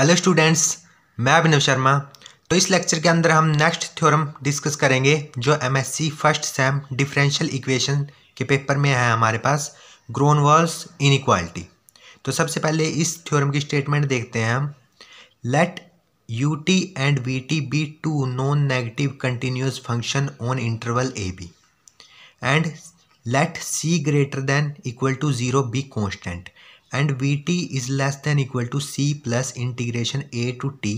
hello students मैं अभिनव शर्मा तो इस लेक्चर के अंदर हम नेक्स्ट थ्योरम डिस्कस करेंगे जो MSc first sem differential equation के पेपर में है हमारे पास ग्रोन इन इनक्वालिटी तो सबसे पहले इस थ्योरम की स्टेटमेंट देखते हैं हम let u t and v t be two non negative continuous function on interval A b and let c greater than equal to zero be constant and v T is less than equal to c plus integration A to T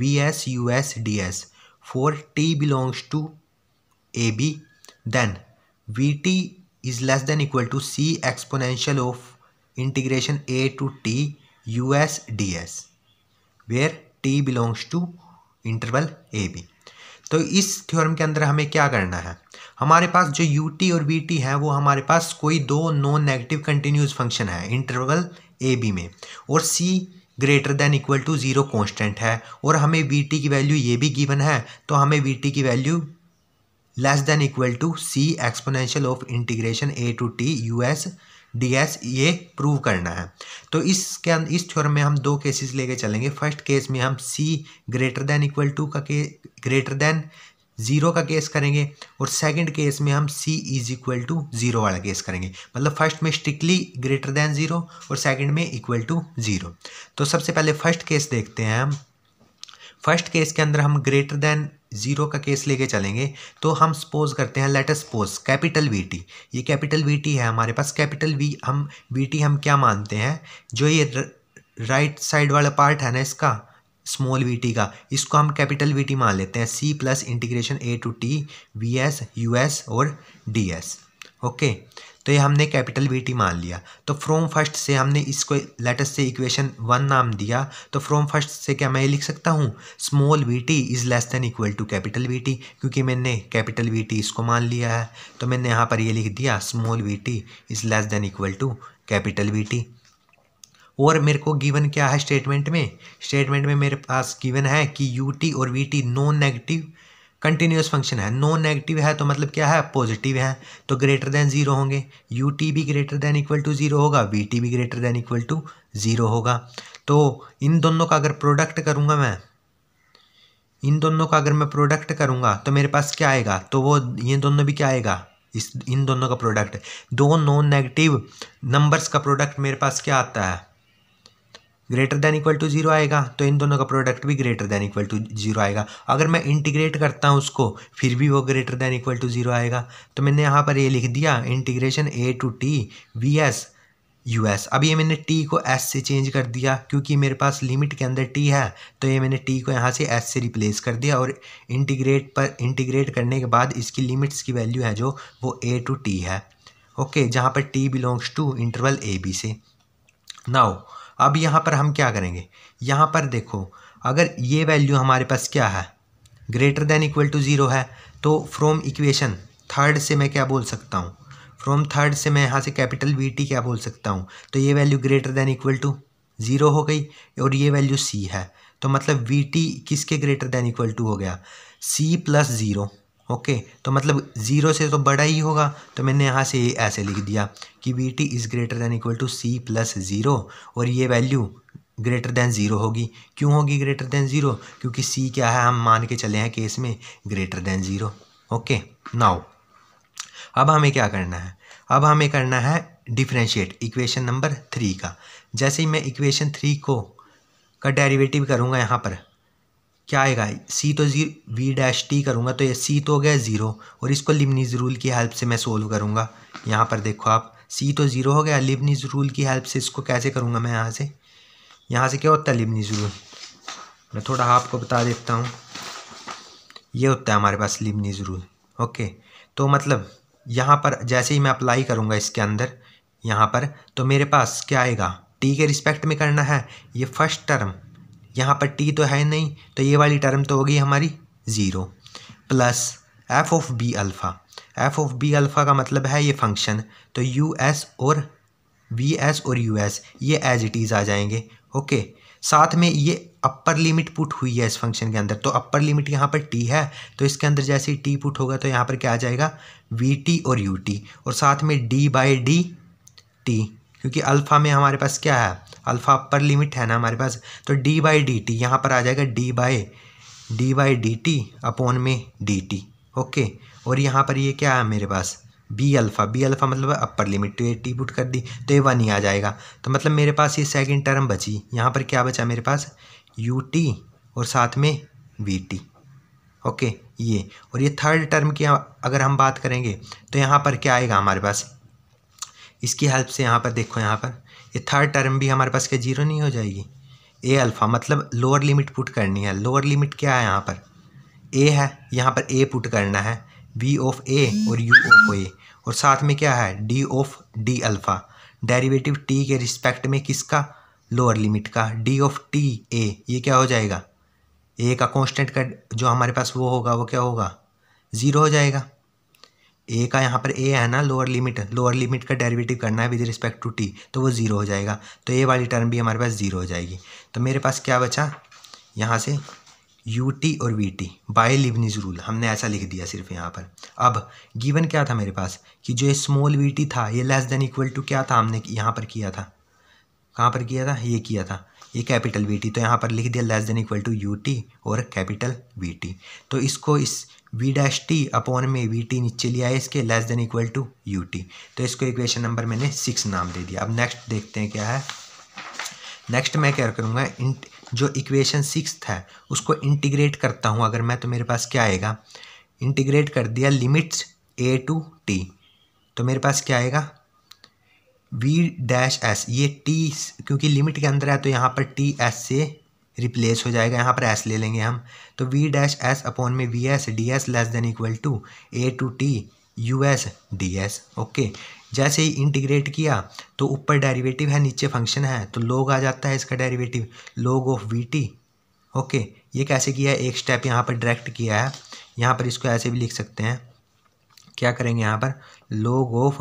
V S U S D s for t belongs to a b then v T is less than equal to C exponential of integration A to T U S D s where t belongs to interval A b तो इस theorem के अंदर हमें क्या करना है हमारे पास जो यू टी और बी टी है वो हमारे पास कोई दो नॉन नेगेटिव कंटिन्यूस फंक्शन है इंटरवल ए बी में और c greater than equal to zero constant है और हमें वी टी की वैल्यू ये भी गिवन है तो हमें वी टी की value less than equal to C exponential of integration A to T U S D s ये प्रूव करना है तो इसके इस थ्योरम में हम दो केसेस लेके चलेंगे फर्स्ट केस में हम c greater than equal to का के ग्रेटर देन ज़ीरो का केस करेंगे और सेकंड केस में हम c is equal to zero वाला केस करेंगे मतलब फर्स्ट में स्ट्रिक्टली ग्रेटर दैन ज़ीरो और सेकंड में इक्वल टू ज़ीरो तो सबसे पहले फर्स्ट केस देखते हैं हम फर्स्ट केस के अंदर हम ग्रेटर दैन ज़ीरो का केस लेके चलेंगे तो हम सपोज करते हैं let us suppose capital we t ये कैपिटल वी टी है हमारे पास कैपिटल वी हम वी टी हम क्या मानते हैं जो ये राइट साइड वाला पार्ट है ना इसका स्मॉल वी टी का इसको हम कैपिटल वी टी मान लेते हैं c plus integration A to T V S U S और डी एस ओके तो ये हमने कैपिटल वी टी मान लिया तो फ्रॉम फर्स्ट से हमने इसको लेटेस्ट से इक्वेशन वन नाम दिया तो फ्रॉम फर्स्ट से क्या मैं ये लिख सकता हूँ small v T is less than equal to capital we t क्योंकि मैंने कैपिटल वी टी इसको मान लिया है तो मैंने यहाँ पर ये लिख दिया small v T is less than equal to capital we T और मेरे को गिवन क्या है स्टेटमेंट में स्टेटमेंट में मेरे पास गिवन है कि यू टी और we t non negative continuous function है नॉन नेगेटिव है तो मतलब क्या है पॉजिटिव है तो ग्रेटर देन जीरो होंगे यू टी भी greater than equal to zero होगा वी टी भी greater than equal to zero होगा तो इन दोनों का अगर प्रोडक्ट करूँगा मैं इन दोनों का अगर मैं प्रोडक्ट करूँगा तो मेरे पास क्या आएगा तो वो ये दोनों भी क्या आएगा इस इन दोनों का प्रोडक्ट दो नॉन नेगेटिव नंबर्स का प्रोडक्ट मेरे पास क्या आता है greater than equal to zero आएगा तो इन दोनों का प्रोडक्ट भी greater than equal to zero आएगा अगर मैं इंटीग्रेट करता हूँ उसको फिर भी वो greater than equal to zero आएगा तो मैंने यहाँ पर ये लिख दिया integration A to T V S U s अब ये मैंने टी को एस से चेंज कर दिया क्योंकि मेरे पास लिमिट के अंदर टी है तो ये मैंने टी को यहाँ से एस से रिप्लेस कर दिया और इंटीग्रेट पर इंटीग्रेट करने के बाद इसकी लिमिट्स की वैल्यू है जो वो ए टू टी है ओके okay, जहाँ पर t belongs to interval A b से नाउ अब यहाँ पर हम क्या करेंगे यहाँ पर देखो अगर ये वैल्यू हमारे पास क्या है greater than equal to zero है तो फ्रॉम इक्वेशन थर्ड से मैं क्या बोल सकता हूँ फ्रॉम थर्ड से मैं यहाँ से कैपिटल वी टी क्या बोल सकता हूँ तो ये value greater than equal to zero हो गई और ये वैल्यू सी है तो मतलब वी टी किसके ग्रेटर देन इक्वल टू हो गया सी प्लस ज़ीरो ओके तो मतलब ज़ीरो से तो बड़ा ही होगा तो मैंने यहाँ से ऐसे लिख दिया कि b t is greater than equal to c plus zero और ये वैल्यू ग्रेटर दैन ज़ीरो होगी क्यों होगी ग्रेटर दैन ज़ीरो क्योंकि सी क्या है हम मान के चले हैं केस में greater than zero okay now अब हमें क्या करना है अब हमें करना है डिफ्रेंशिएट इक्वेशन नंबर थ्री का जैसे ही मैं इक्वेशन थ्री को का डेरिवेटिव करूँगा यहाँ पर क्या आएगा सी तो जी वी डैश टी करूँगा तो ये सी तो हो गया ज़ीरो और इसको लिबनीज रूल की हेल्प से मैं सोल्व करूँगा यहाँ पर देखो आप सी तो ज़ीरो हो गया लिबनीज रूल की हेल्प से इसको कैसे करूँगा मैं यहाँ से यहाँ से क्या होता है लिबनीज रूल मैं थोड़ा आपको बता देता हूँ ये होता है हमारे पास लिबनीज रूल ओके तो मतलब यहाँ पर जैसे ही मैं अप्लाई करूँगा इसके अंदर यहाँ पर तो मेरे पास क्या आएगा टी के रिस्पेक्ट में करना है ये फर्स्ट टर्म यहाँ पर टी तो है नहीं तो ये वाली टर्म तो होगी हमारी zero plus F of B alpha F of B alpha का मतलब है ये फंक्शन तो यू एस और वी एस और यू एस ये एज इट इज़ आ जाएंगे ओके साथ में ये अपर लिमिट पुट हुई है इस फंक्शन के अंदर तो अपर लिमिट यहाँ पर टी है तो इसके अंदर जैसे ही टी पुट होगा तो यहाँ पर क्या आ जाएगा वी टी और यू टी और साथ में डी बाई डी टी क्योंकि अल्फ़ा में हमारे पास क्या है अल्फ़ा अपर लिमिट है ना हमारे पास तो डी बाई डी टी यहाँ पर आ जाएगा D by D by D T upon में डी टी ओके और यहाँ पर ये क्या है मेरे पास बी अल्फ़ा बी अल्फ़ा मतलब upper limit to A T put कर दी तो ये वन ही आ जाएगा तो मतलब मेरे पास ये सेकेंड टर्म बची यहाँ पर क्या बचा मेरे पास यू टी और साथ में वी टी ओके ये और ये थर्ड टर्म की अगर हम बात करेंगे तो यहाँ पर क्या आएगा हमारे पास इसकी हेल्प से यहाँ पर देखो यहाँ पर ये थर्ड टर्म भी हमारे पास क्या जीरो नहीं हो जाएगी ए अल्फ़ा मतलब लोअर लिमिट पुट करनी है लोअर लिमिट क्या है यहाँ पर ए है यहाँ पर ए पुट करना है वी ऑफ ए और यू ऑफ ए और साथ में क्या है D of D alpha derivative T के रिस्पेक्ट में किसका लोअर लिमिट का डी ऑफ टी ए ये क्या हो जाएगा ए का कॉन्स्टेंट का जो हमारे पास वो होगा वो क्या होगा ज़ीरो हो जाएगा ए का यहाँ पर ए है ना लोअर लिमिट लोअर लिमिट का डेरिवेटिव करना है विद रिस्पेक्ट टू टी तो वो ज़ीरो हो जाएगा तो ए वाली टर्म भी हमारे पास ज़ीरो हो जाएगी तो मेरे पास क्या बचा यहाँ से यू टी और we T by Leibniz rule हमने ऐसा लिख दिया सिर्फ यहाँ पर अब गिवन क्या था मेरे पास कि जो स्मॉल वी टी था ये लेस देन इक्वल टू क्या था हमने यहाँ पर किया था कहाँ पर किया था ये किया था ये कैपिटल वी टी तो यहाँ पर लिख दिया less than equal to U T और कैपिटल वी टी तो इसको इस वी डैश टी अपॉन में वी टी नीचे लिया है इसके less than equal to U T तो इसको इक्वेशन नंबर मैंने सिक्स नाम दे दिया अब नेक्स्ट देखते हैं क्या है नेक्स्ट मैं क्या करूँगा जो इक्वेशन सिक्स है उसको इंटीग्रेट करता हूँ अगर मैं तो मेरे पास क्या आएगा इंटीग्रेट कर दिया लिमिट्स ए टू टी तो मेरे पास क्या आएगा वी डैश एस ये टी क्योंकि लिमिट के अंदर है तो यहाँ पर टी एस से रिप्लेस हो जाएगा यहाँ पर एस ले लेंगे हम तो वी डैश एस अपॉन में V S D S less than equal to A to T U S D S okay जैसे ही इंटीग्रेट किया तो ऊपर डेरिवेटिव है नीचे फंक्शन है तो लोग आ जाता है इसका डेरिवेटिव लोग ऑफ वी टी ओके ये कैसे किया है एक स्टेप यहाँ पर डायरेक्ट किया है यहाँ पर इसको ऐसे भी लिख सकते हैं क्या करेंगे यहाँ पर log of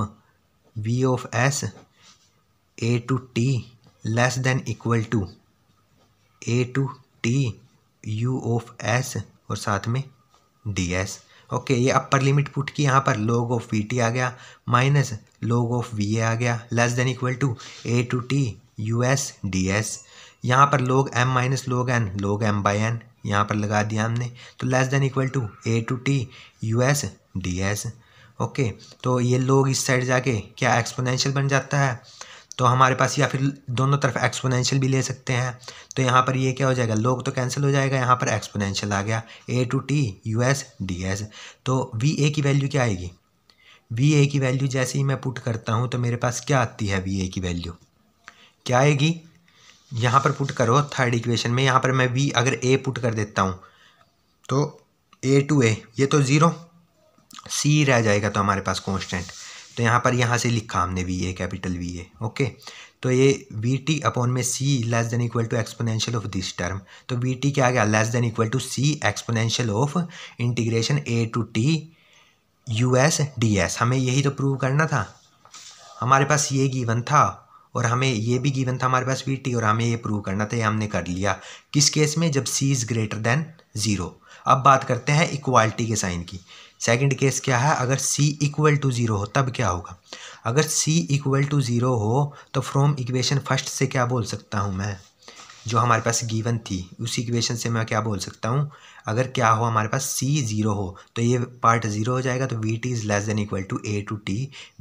v of s a to t less than equal to a to t u of s और साथ में डी एस ओके ये अपर लिमिट पुट की यहाँ पर लोग ऑफ वी टी आ गया minus log of we A आ गया less than equal to A to T U S D S यहाँ पर log M minus log N log M by N यहाँ पर लगा दिया हमने तो less than equal to A to T U S D S okay तो ये लोग इस साइड जाके क्या एक्सपोनेंशियल बन जाता है तो हमारे पास या फिर दोनों तरफ एक्सपोनेंशियल भी ले सकते हैं तो यहाँ पर ये क्या हो जाएगा लोग तो कैंसिल हो जाएगा यहाँ पर एक्सपोनेंशियल आ गया A to T U S D S तो वी ए की वैल्यू क्या आएगी वी ए की वैल्यू जैसे ही मैं पुट करता हूँ तो मेरे पास क्या आती है वी ए की वैल्यू क्या आएगी यहाँ पर पुट करो थर्ड इक्वेशन में यहाँ पर मैं वी अगर ए पुट कर देता हूँ तो ए टू ए ये तो ज़ीरो सी रह जाएगा तो हमारे पास कॉन्स्टेंट तो यहाँ पर यहाँ से लिखा हमने V A capital V A okay तो ये वी टी अपॉन में C less than equal to exponential of this term तो वी टी क्या आ गया less than equal to C exponential of integration A to T U S D S हमें यही तो प्रूव करना था हमारे पास ये गिवन था और हमें ये भी गिवन था हमारे पास वी और हमें ये प्रूव करना था ये हमने कर लिया किस केस में जब C is greater than zero अब बात करते हैं इक्वालिटी के साइन की सेकंड केस क्या है अगर c इक्वल टू ज़ीरो हो तब क्या होगा अगर c इक्वल टू ज़ीरो हो तो फ्रॉम इक्वेशन फर्स्ट से क्या बोल सकता हूँ मैं जो हमारे पास गिवन थी उस इक्वेशन से मैं क्या बोल सकता हूँ अगर क्या हो हमारे पास सी ज़ीरो हो तो ये पार्ट ज़ीरो हो जाएगा तो V T is less than equal to A to T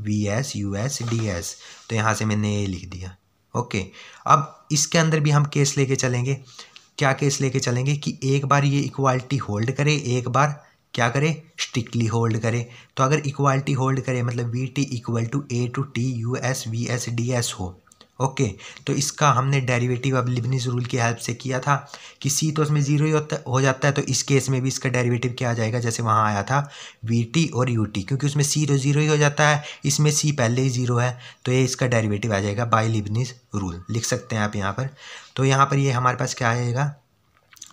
V S U S D S तो यहाँ से मैंने ये लिख दिया ओके अब इसके अंदर भी हम केस लेके चलेंगे क्या केस लेके चलेंगे कि एक बार ये इक्वालिटी होल्ड करे एक बार क्या करे स्ट्रिक्टली होल्ड करे तो अगर इक्वालिटी होल्ड करे मतलब V T equal to A to T U S V S D S हो ओके तो इसका हमने डेरिवेटिव अब लिबनिस रूल की हेल्प से किया था कि सी तो उसमें जीरो ही होता हो जाता है तो इस केस में भी इसका डेरिवेटिव क्या आ जाएगा जैसे वहाँ आया था वी टी और यू टी क्योंकि उसमें सी तो जीरो ही हो जाता है इसमें सी पहले ही जीरो है तो ये इसका डेरिवेटिव आ जाएगा बाई लिबनिस रूल लिख सकते हैं आप यहाँ पर तो यहाँ पर ये हमारे पास क्या आएगा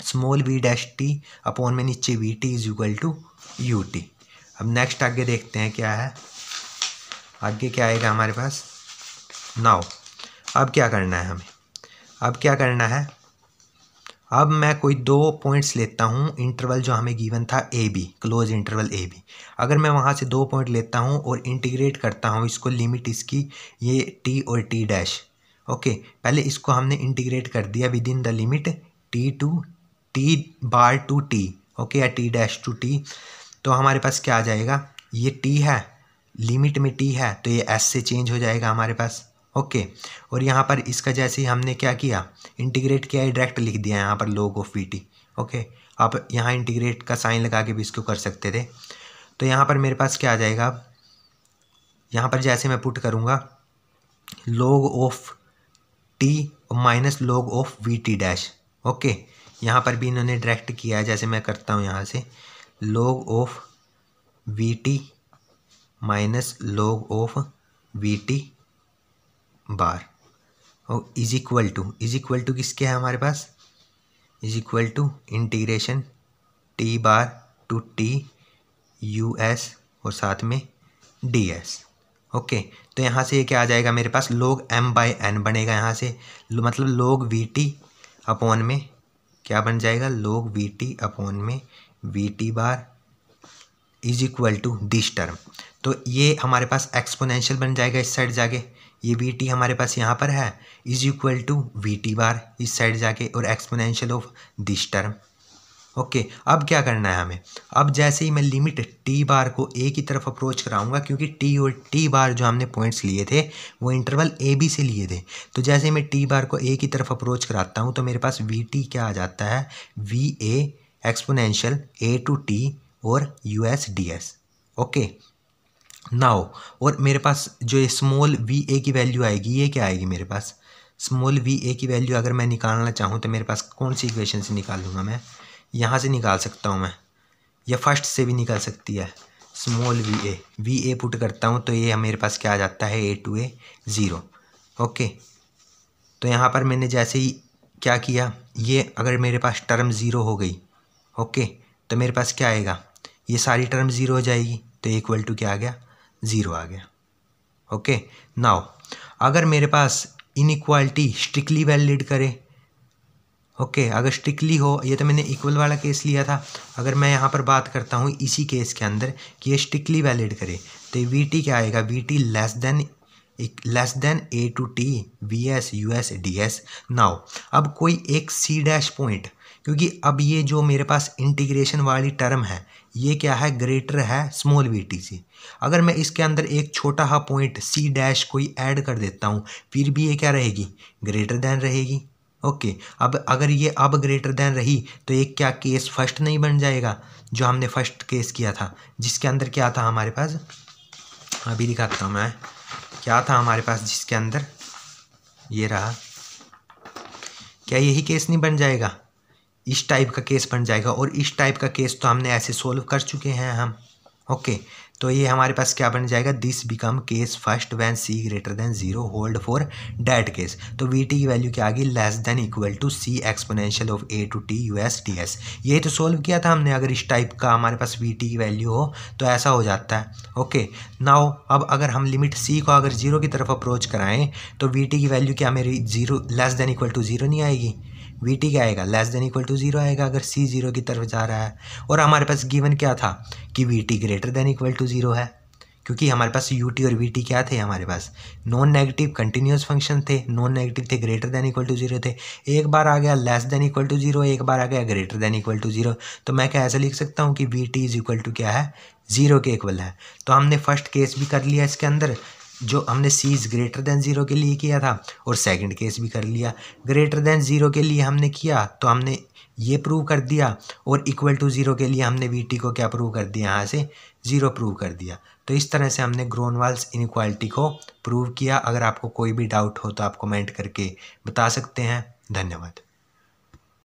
small V dash T upon में नीचे V T is equal to U T अब नेक्स्ट आगे देखते हैं क्या है आगे क्या आएगा हमारे पास नाव अब क्या करना है हमें अब क्या करना है अब मैं कोई दो पॉइंट्स लेता हूँ इंटरवल जो हमें गिवन था A B close interval A B अगर मैं वहाँ से दो पॉइंट लेता हूँ और इंटीग्रेट करता हूँ इसको लिमिट इसकी ये टी और टी डैश ओके पहले इसको हमने इंटीग्रेट कर दिया within the limit T to T bar to T okay या टी डैश टू टी तो हमारे पास क्या आ जाएगा ये टी है लिमिट में टी है तो ये एस से चेंज हो जाएगा हमारे पास ओके और यहाँ पर इसका जैसे ही हमने क्या किया इंटीग्रेट किया है डायरेक्ट लिख दिया यहाँ पर log of V T okay आप यहाँ इंटीग्रेट का साइन लगा के भी इसको कर सकते थे तो यहाँ पर मेरे पास क्या आ जाएगा अब यहाँ पर जैसे मैं पुट करूँगा log of T minus log of V T dash okay यहाँ पर भी इन्होंने डायरेक्ट किया है जैसे मैं करता हूँ यहाँ से log of V T minus log of V T bar और is equal to is equal to किसके हैं हमारे पास is equal to integration T bar to T U S और साथ में डी एस ओके तो यहाँ से ये क्या आ जाएगा मेरे पास लोग एम बाई एन बनेगा यहाँ से मतलब लोग वी टी अपॉन में क्या बन जाएगा लोग वी टी अपॉन में V T bar is equal to this term तो ये हमारे पास एक्सपोनेंशियल बन जाएगा इस साइड जाके ये वी टी हमारे पास यहाँ पर है is equal to V T bar इस साइड जाके और exponential of this term okay okay, अब क्या करना है हमें अब जैसे ही मैं लिमिट टी बार को ए की तरफ अप्रोच कराऊंगा क्योंकि टी और टी बार जो हमने पॉइंट्स लिए थे वो इंटरवल ए बी से लिए थे तो जैसे मैं टी बार को ए की तरफ अप्रोच कराता हूँ तो मेरे पास वी टी क्या आ जाता है V A exponential A to T और U S D S okay now और मेरे पास जो ये स्मॉल वी ए की वैल्यू आएगी ये क्या आएगी मेरे पास स्मॉल वी ए की वैल्यू अगर मैं निकालना चाहूँ तो मेरे पास कौन सी इक्वेशन से निकाल लूँगा मैं यहाँ से निकाल सकता हूँ मैं या फर्स्ट से भी निकाल सकती है small V A V A put करता हूँ तो ये मेरे पास क्या आ जाता है A to A zero okay तो यहाँ पर मैंने जैसे ही क्या किया ये अगर मेरे पास टर्म ज़ीरो हो गई ओके तो मेरे पास क्या आएगा ये सारी टर्म ज़ीरो हो जाएगी तो इक्वल टू क्या आ गया ज़ीरो आ गया ओके नाउ अगर मेरे पास इनक्वालिटी स्ट्रिक्टली वैलिड करे ओके अगर स्ट्रिक्टली हो ये तो मैंने इक्वल वाला केस लिया था अगर मैं यहाँ पर बात करता हूँ इसी केस के अंदर कि ये स्ट्रिक्टली वैलिड करे तो वी टी क्या आएगा V T less than less than A to T V S U S D S now अब कोई एक सी डैश पॉइंट क्योंकि अब ये जो मेरे पास इंटीग्रेशन वाली टर्म है ये क्या है ग्रेटर है स्मॉल वी टी से अगर मैं इसके अंदर एक छोटा हा पॉइंट सी डैश कोई ऐड कर देता हूँ फिर भी ये क्या रहेगी ग्रेटर देन रहेगी ओके okay, अब अगर ये अब ग्रेटर देन रही तो एक क्या केस फर्स्ट नहीं बन जाएगा जो हमने फर्स्ट केस किया था जिसके अंदर क्या था हमारे पास अभी दिखाता हूँ मैं क्या था हमारे पास जिसके अंदर ये रहा क्या यही केस नहीं बन जाएगा इस टाइप का केस बन जाएगा और इस टाइप का केस तो हमने ऐसे सोल्व कर चुके हैं हम ओके तो ये हमारे पास क्या बन जाएगा this become case first when C greater than zero hold for that case तो वी टी की वैल्यू क्या आ गई less than equal to C exponential of A to T U S T S ये तो सोल्व किया था हमने अगर इस टाइप का हमारे पास वी टी की वैल्यू हो तो ऐसा हो जाता है ओके नाउ अब अगर हम लिमिट सी को अगर जीरो की तरफ अप्रोच कराएं तो वी टी की वैल्यू क्या मेरी zero less than equal to zero नहीं आएगी वी टी क्या आएगा less than equal to zero आएगा अगर सी ज़ीरो की तरफ जा रहा है और हमारे पास गिवन क्या था कि V T greater than equal to zero है क्योंकि हमारे पास यू टी और वी टी क्या थे हमारे पास नॉन नेगेटिव कंटिन्यूस फंक्शन थे नॉन नेगेटिव थे greater than equal to zero थे एक बार आ गया less than equal to zero एक बार आ गया greater than equal to zero तो मैं क्या ऐसा लिख सकता हूँ कि V T is equal to क्या है जीरो के इक्वल है तो हमने फर्स्ट केस भी कर लिया इसके अंदर जो हमने C is greater than zero के लिए किया था और सेकंड केस भी कर लिया ग्रेटर देन ज़ीरो के लिए हमने किया तो हमने ये प्रूव कर दिया और इक्वल टू ज़ीरो के लिए हमने वी टी को क्या प्रूव कर दिया यहाँ से ज़ीरो प्रूव कर दिया तो इस तरह से हमने ग्रोनवाल्स इनक्वालिटी को प्रूव किया अगर आपको कोई भी डाउट हो तो आप कमेंट करके बता सकते हैं धन्यवाद